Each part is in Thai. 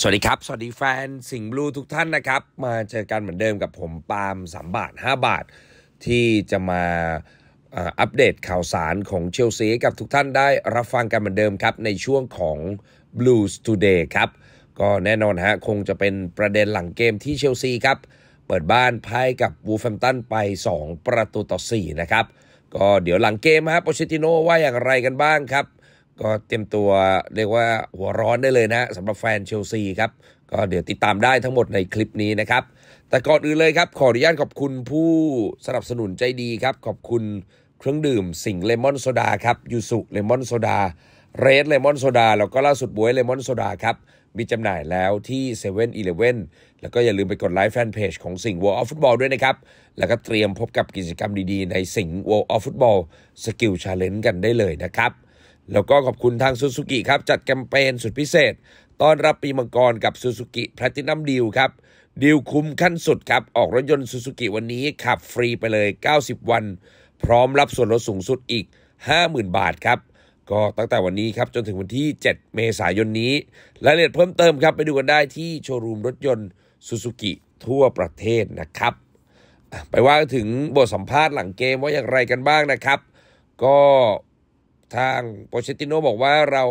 สวัสดีครับ สวัสดีแฟน สิงห์บลูทุกท่านนะครับ มาเจอกันเหมือนเดิมกับผม ปาล์มสามบาท 5 บาท ที่จะมาอัปเดตข่าวสารของเชลซีกับทุกท่านได้รับฟังกันเหมือนเดิมครับ ในช่วงของ Blues Today ครับ ก็แน่นอนฮะคงจะเป็นประเด็นหลังเกมที่เชลซีครับ เปิดบ้านพ่ายกับวูแฟมตันไป2 ประตูต่อ4นะครับ ก็เดี๋ยวหลังเกมฮะโปเชติโนว่าอย่างไรกันบ้างครับก็เตรียมตัว เรียกว่าหัวร้อนได้เลยนะสำหรับแฟนเชลซีครับ ก็เดี๋ยวติดตามได้ทั้งหมดในคลิปนี้นะครับ แต่ก่อนอื่นเลยครับ ขออนุญาตขอบคุณผู้สนับสนุนใจดีครับ ขอบคุณเครื่องดื่มสิงเลมอนโซดาครับยูสุเลมอนโซดา เรดเลมอนโซดาแล้วก็ล่าสุดบวยเลมอนโซดาครับ มีจำหน่ายแล้วที่7 e เ e ่ e อแล้วก็อย่าลืมไปกดไลค์แฟนเพจของสิงห์ World of Football ด้วยนะครับแล้วก็เตรียมพบกับกิจกรรมดี ๆ ในสิงห์ World of Football Skill Challenge กันได้เลยนะครับแล้วก็ขอบคุณทางซูซูกิครับ จัดแคมเปญสุดพิเศษต้อนรับปีมังกรกับซูซูกิแพลตินัมดีลครับดีลคุ้มขั้นสุดครับ ออกรถยนต์ซูซูกิวันนี้ขับฟรีไปเลย 90 วัน พร้อมรับส่วนลดสูงสุดอีก 50,000 บาทครับ ก็ตั้งแต่วันนี้ครับ จนถึงวันที่ 7 เมษายนนี้รายละเอียดเพิ่มเติมครับ ไปดูกันได้ที่โชว์รูมรถยนต์ซูซูกิทั่วประเทศนะครับไปว่าถึงบทสัมภาษณ์หลังเกมว่าอย่างไรกันบ้างนะครับ ก็ทางโปเชติโนบอกว่าเรา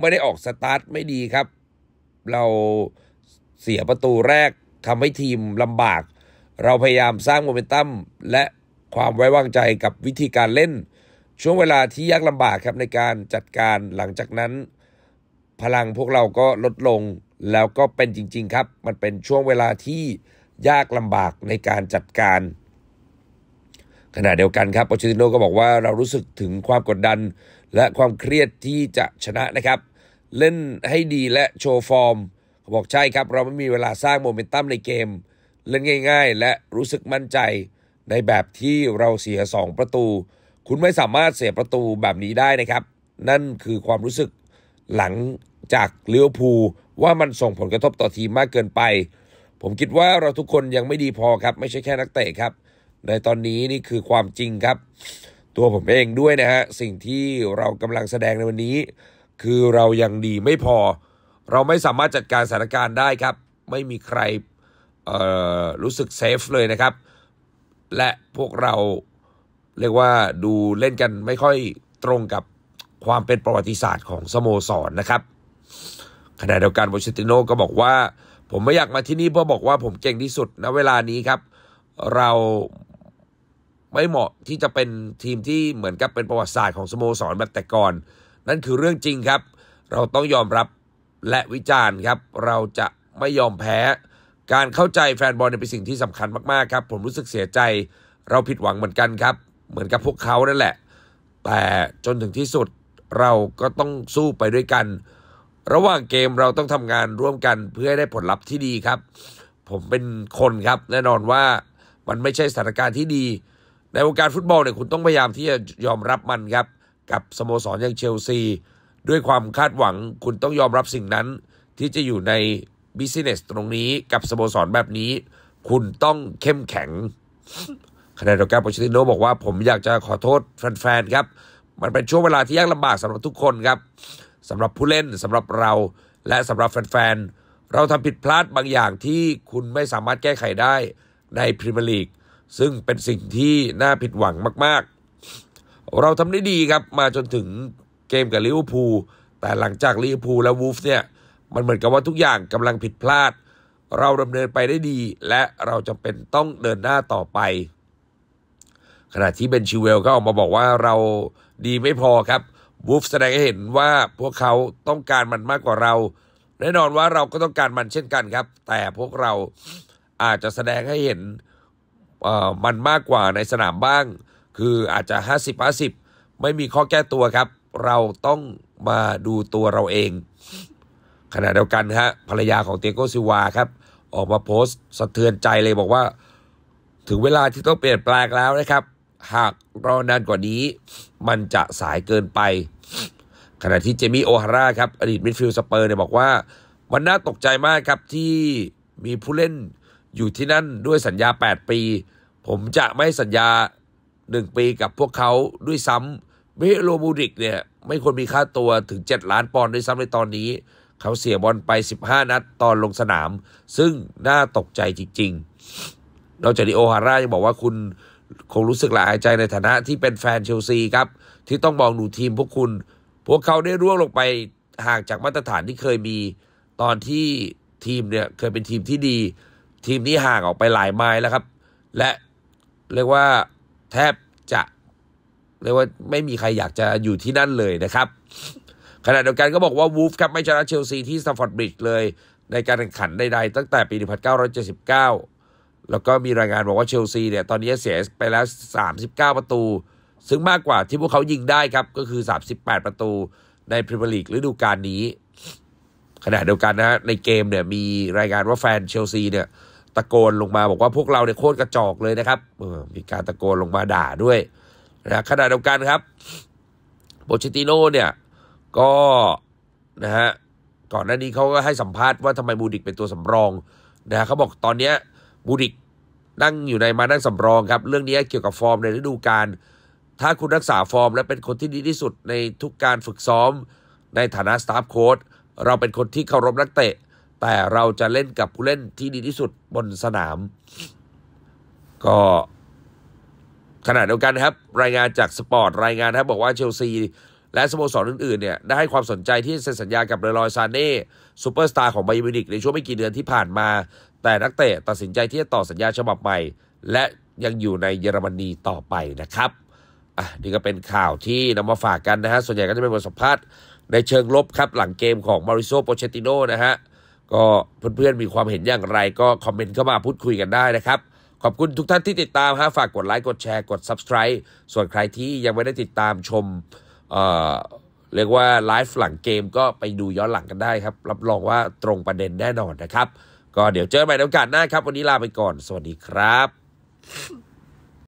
ไม่ได้ออกสตาร์ทไม่ดีครับ เราเสียประตูแรกทำให้ทีมลำบาก เราพยายามสร้างโมเมนตัมและความไว้วางใจกับวิธีการเล่น ช่วงเวลาที่ยากลำบากครับในการจัดการหลังจากนั้น พลังพวกเราก็ลดลงแล้วก็เป็นจริงๆ ครับ มันเป็นช่วงเวลาที่ยากลำบากในการจัดการขณะเดียวกันครับโปเชติโนก็บอกว่าเรารู้สึกถึงความกดดันและความเครียดที่จะชนะนะครับ เล่นให้ดีและโชว์ฟอร์มเขาบอกใช่ครับเราไม่มีเวลาสร้างโมเมนตัมในเกม เล่นง่ายๆ และรู้สึกมั่นใจ ในแบบที่เราเสีย2ประตู คุณไม่สามารถเสียประตูแบบนี้ได้นะครับ นั่นคือความรู้สึกหลังจากเลี้ยวภู ว่ามันส่งผลกระทบต่อทีมมากเกินไป ผมคิดว่าเราทุกคนยังไม่ดีพอครับไม่ใช่แค่นักเตะครับ ในตอนนี้นี่คือความจริงครับตัวผมเองด้วยนะฮะสิ่งที่เรากำลังแสดงในวันนี้ คือเรายังดีไม่พอเราไม่สามารถจัดการสถานการณ์ได้ครับ ไม่มีใครรู้สึกเซฟเลยนะครับ และพวกเราเรียกว่าดูเล่นกันไม่ค่อยตรงกับความเป็นประวัติศาสตร์ของสโมสรนนะครับ ขณะเดียวกันโบชติโนก็บอกว่า ผมไม่อยากมาที่นี่เพื่อบอกว่าผมเก่งที่สุดณเวลานี้ครับ เราไม่เหมาะที่จะเป็นทีมที่เหมือนกับเป็นประวัติศาสตร์ของสโมสรแบบแต่ก่อน นั่นคือเรื่องจริงครับ เราต้องยอมรับและวิจารณ์ครับ เราจะไม่ยอมแพ้การเข้าใจแฟนบอลเป็นสิ่งที่สำคัญมาก ๆ ครับ ผมรู้สึกเสียใจ เราผิดหวังเหมือนกันครับ เหมือนกับพวกเขา นั่นแหละ แต่จนถึงที่สุดเราก็ต้องสู้ไปด้วยกัน ระหว่างเกมเราต้องทำงานร่วมกันเพื่อให้ได้ผลลัพธ์ที่ดีครับ ผมเป็นคนครับ แน่นอนว่ามันไม่ใช่สถานการณ์ที่ดีในวงการฟุตบอลเนี่ยคุณต้องพยายามที่จะยอมรับมันครับกับสโมสรอย่างเชลซี ด้วยความคาดหวังคุณต้องยอมรับสิ่งนั้น ที่จะอยู่ในบิสเนสตรงนี้กับสโมสรแบบนี้ คุณต้องเข้มแข็งคณะเดียกันปอชติโนบอกว่าผมอยากจะขอโทษแฟนๆครับมันเป็นช่วงเวลาที่ยากลำบากสำหรับทุกคนครับสำหรับผู้เล่นสำหรับเราและสำหรับแฟนๆเราทำผิดพลาดบางอย่างที่คุณไม่สามารถแก้ไขได้ในพรีเมียร์ลีกซึ่งเป็นสิ่งที่น่าผิดหวังมาก ๆ เราทำได้ดีครับมาจนถึงเกมกับลิเวอร์พูลแต่หลังจากลิเวอร์พูลและวูฟเนี่ย มันเหมือนกับว่าทุกอย่างกำลังผิดพลาด เราดำเนินไปได้ดีและเราจะเป็นต้องเดินหน้าต่อไป ขณะที่เบนชิเวลก็ออกมาบอกว่าเราดีไม่พอครับ วูฟแสดงให้เห็นว่าพวกเขาต้องการมันมากกว่าเรา แน่นอนว่าเราก็ต้องการมันเช่นกันครับ แต่พวกเราอาจจะแสดงให้เห็นมันมากกว่าในสนามบ้างคืออาจจะ 50 50ไม่มีข้อแก้ตัวครับ เราต้องมาดูตัวเราเอง ขณะเดียวกันฮะภรรยาของเตียโกซิวาครับออกมาโพสต์สะเทือนใจเลยบอกว่า ถึงเวลาที่ต้องเปลี่ยนแปลงแล้วนะครับ หากรอนานกว่านี้ มันจะสายเกินไป ขณะที่เจมี่โอฮาร่าครับอดีตมิดฟิลด์สเปอร์เนี่ยบอกว่า มันน่าตกใจมากครับที่มีผู้เล่นอยู่ที่นั่นด้วยสัญญา 8 ปี ผมจะไม่สัญญา 1 ปีกับพวกเขาด้วยซ้ำเมโลมูริกเนี่ยไม่ควรมีค่าตัวถึง 7 ล้านปอนด์ด้วยซ้ำในตอนนี้ เขาเสียบอลไป 15 นัดตอนลงสนาม ซึ่งน่าตกใจจริงๆนอกจากนี้โอฮาร่า ยังบอกว่าคุณคงรู้สึกละอายใจในฐานะที่เป็นแฟนเชลซีครับ ที่ต้องมองดูทีมพวกคุณ พวกเขาได้ร่วงลงไปห่างจากมาตรฐานที่เคยมี ตอนที่ทีมเนี่ยเคยเป็นทีมที่ดีทีมนี้ห่างออกไปหลายไมล์แล้วครับ และเรียกว่าแทบจะเรียกว่าไม่มีใครอยากจะอยู่ที่นั่นเลยนะครับขณะเดียวกันก็บอกว่าวูฟครับ ไม่ชนะเชลซีที่สตัฟฟอร์ดบริดจ์เลย ในการแข่งขันใดๆตั้งแต่ปี 1979 แล้วก็มีรายงานบอกว่าเชลซีเนี่ย ตอนนี้เสียไปแล้ว 39 ประตู ซึ่งมากกว่าที่พวกเขายิงได้ครับ ก็คือ 38 ประตูในพรีเมียร์ลีกฤดูกาลนี้ขณะเดียวกันนะในเกมเนี่ยมีรายงานว่าแฟนเชลซีเนี่ยตะโกนลงมา บอกว่าพวกเราเนี่ยโคตรกระจอกเลยนะครับ มีการตะโกนลงมาด่าด้วยนะขณะเดียวกันครับโบชชติโน่เนี่ยก็นะฮะ ก่อนหน้านี้เขาก็ให้สัมภาษณ์ว่าทำไมบูดิกเป็นตัวสำรองนะเขาบอกตอนเนี้บูดิกนั่งอยู่ในมานั่งสำรองครับ เรื่องนี้เกี่ยวกับฟอร์มในฤดูกาล ถ้าคุณรักษาฟอร์ม และเป็นคนที่ดีที่สุดในทุกการฝึกซ้อมในฐานะสตาฟโค้ดเราเป็นคนที่เคารพนักเตะแต่เราจะเล่นกับผู้เล่นที่ดีที่สุดบนสนาม ก็ขณะเดียวกันครับ รายงานจากสปอร์ต รายงานครับบอกว่าเชลซีและสโมสรอื่น ๆ เนี่ย ได้ให้ความสนใจที่เซ็นสัญญากับเรลอยซานเน่ซูเปอร์สตาร์ของไบมินิกในช่วงไม่กี่เดือนที่ผ่านมา แต่นักเตะตัดสินใจที่จะต่อสัญญาฉบับใหม่ และยังอยู่ในเยอรมนีต่อไปนะครับอ่ะนี่ก็เป็นข่าวที่นำมาฝากกันนะฮะส่วนใหญ่ก็จะเป็นบทสัมภาษณ์ในเชิงลบครับหลังเกมของมาริโซโปเชติโนนะฮะก็เพื่อนๆมีความเห็นอย่างไรก็คอมเมนต์เข้ามาพูดคุยกันได้นะครับ ขอบคุณทุกท่านที่ติดตามฮะฝากกดไลค์กดแชร์กด subscribe ส่วนใครที่ยังไม่ได้ติดตามชมเอ่อเรียกว่าไลฟ์หลังเกมก็ไปดูย้อนหลังกันได้ครับ รับรองว่าตรงประเด็นแน่นอนนะครับ ก็เดี๋ยวเจอกันใหม่ในโอกาสหน้าครับ วันนี้ลาไปก่อน สวัสดีครับ